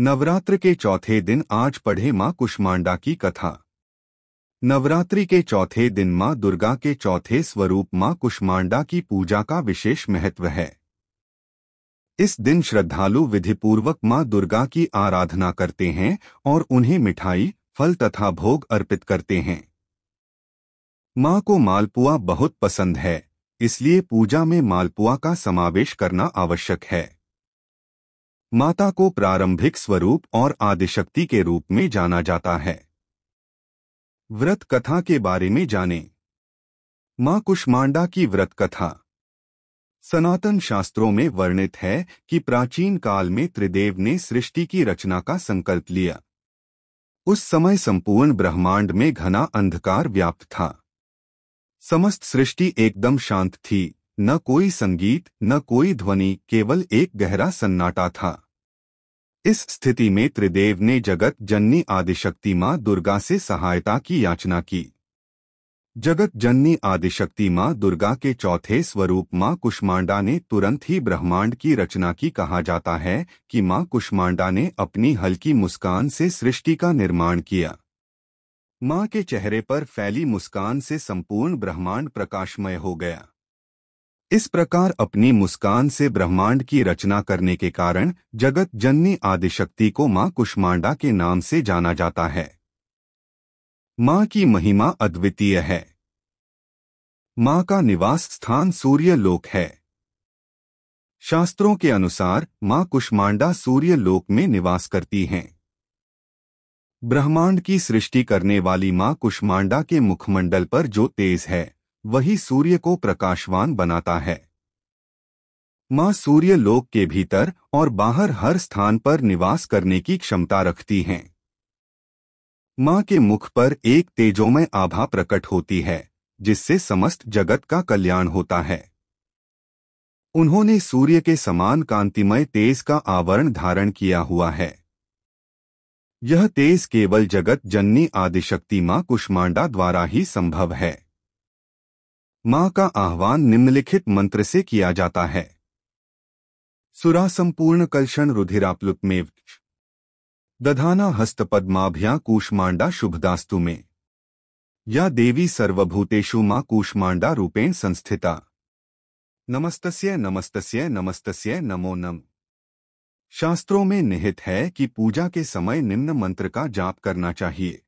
नवरात्र के चौथे दिन आज पढ़े माँ कुष्मांडा की कथा नवरात्रि के चौथे दिन माँ दुर्गा के चौथे स्वरूप माँ कुष्मांडा की पूजा का विशेष महत्व है इस दिन श्रद्धालु विधिपूर्वक माँ दुर्गा की आराधना करते हैं और उन्हें मिठाई फल तथा भोग अर्पित करते हैं माँ को मालपुआ बहुत पसंद है इसलिए पूजा में मालपुआ का समावेश करना आवश्यक है माता को प्रारंभिक स्वरूप और आदिशक्ति के रूप में जाना जाता है व्रत कथा के बारे में जानें मां कुष्मांडा की व्रत कथा सनातन शास्त्रों में वर्णित है कि प्राचीन काल में त्रिदेव ने सृष्टि की रचना का संकल्प लिया उस समय संपूर्ण ब्रह्मांड में घना अंधकार व्याप्त था समस्त सृष्टि एकदम शांत थी न कोई संगीत न कोई ध्वनि केवल एक गहरा सन्नाटा था इस स्थिति में त्रिदेव ने जगत जननी आदिशक्ति माँ दुर्गा से सहायता की याचना की जगत जननी आदिशक्ति माँ दुर्गा के चौथे स्वरूप माँ कुष्मांडा ने तुरंत ही ब्रह्मांड की रचना की कहा जाता है कि माँ कुष्मांडा ने अपनी हल्की मुस्कान से सृष्टि का निर्माण किया माँ के चेहरे पर फैली मुस्कान से संपूर्ण ब्रह्मांड प्रकाशमय हो गया इस प्रकार अपनी मुस्कान से ब्रह्मांड की रचना करने के कारण जगत जननी आदिशक्ति को मां कुष्मांडा के नाम से जाना जाता है मां की महिमा अद्वितीय है मां का निवास स्थान सूर्य लोक है शास्त्रों के अनुसार मां कुष्मांडा सूर्य लोक में निवास करती हैं ब्रह्मांड की सृष्टि करने वाली मां कुष्मांडा के मुखमंडल पर जो तेज है वही सूर्य को प्रकाशवान बनाता है माँ सूर्य लोक के भीतर और बाहर हर स्थान पर निवास करने की क्षमता रखती हैं मां के मुख पर एक तेजोमय आभा प्रकट होती है जिससे समस्त जगत का कल्याण होता है उन्होंने सूर्य के समान कांतिमय तेज का आवरण धारण किया हुआ है यह तेज केवल जगत जननी आदिशक्ति मां कुष्मांडा द्वारा ही संभव है मां का आह्वान निम्नलिखित मंत्र से किया जाता है सुरा संपूर्ण कलशन में दधाना हस्त पद्माभ्या कूष्मांडा शुभदास्तु में या देवी सर्वभूतेषु मां कूष्मांडा रूपेण संस्थिता नमस्तस्य नमस्तस्य नमस्तस्य नमो नम शास्त्रों में निहित है कि पूजा के समय निम्न मंत्र का जाप करना चाहिए